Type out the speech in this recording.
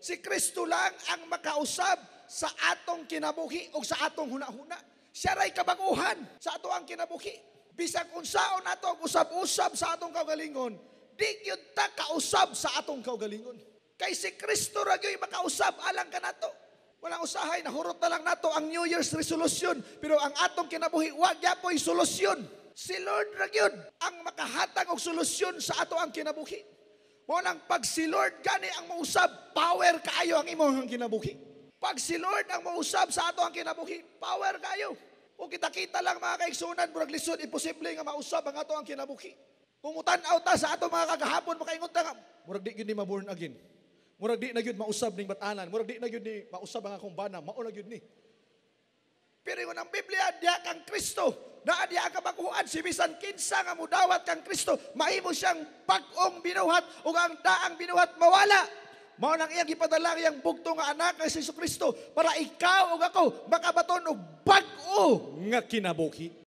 Si Kristo lang ang makausab sa atong kinabuhi o sa atong hunahuna. Siya ray kabaguhan sa ato ang kinabuhi. Bisag unsaon ato ang usab-usab sa atong kaugalingon, di gyud ta kausab sa atong kaugalingon. Kay si Kristo ra gyud makausab alang kanato. Walang usahay, nahurot na lang nato ang New Year's resolution. Pero ang atong kinabuhi, wag yapoy solusyon. Si Lord ra gyud ang makahatag og solusyon sa ato ang kinabuhi. O nang pag si Lord gani ang mausab, power kaayo ang imong kinabuhi. Pag si Lord ang mausab sa ato ang kinabuhi, power kaayo. O kita-kita lang mga kaigsunan, murag lisod, imposible nga mausab ang ato ang kinabuhi. Kung utanaw ta sa ato mga kagahapon, makaingot ta ka, murag di gyud ni maborn again. Murag di na gyud mausab ning batalan. murag di na gyud ni mausab ang akong bana, mao na gyud ni. Pero yung ang Biblia, diya kang Kristo, naa di ka makuhaan si bisan kinsa nga mudawat kang Kristo, maimo siyang pag binuhat ug ang daang binuhat mawala. Mao nang iyang gipadala ang bugto nga anak kay Jesu Kristo para ikaw ug ako makabaton og bag-o nga kinabuhi.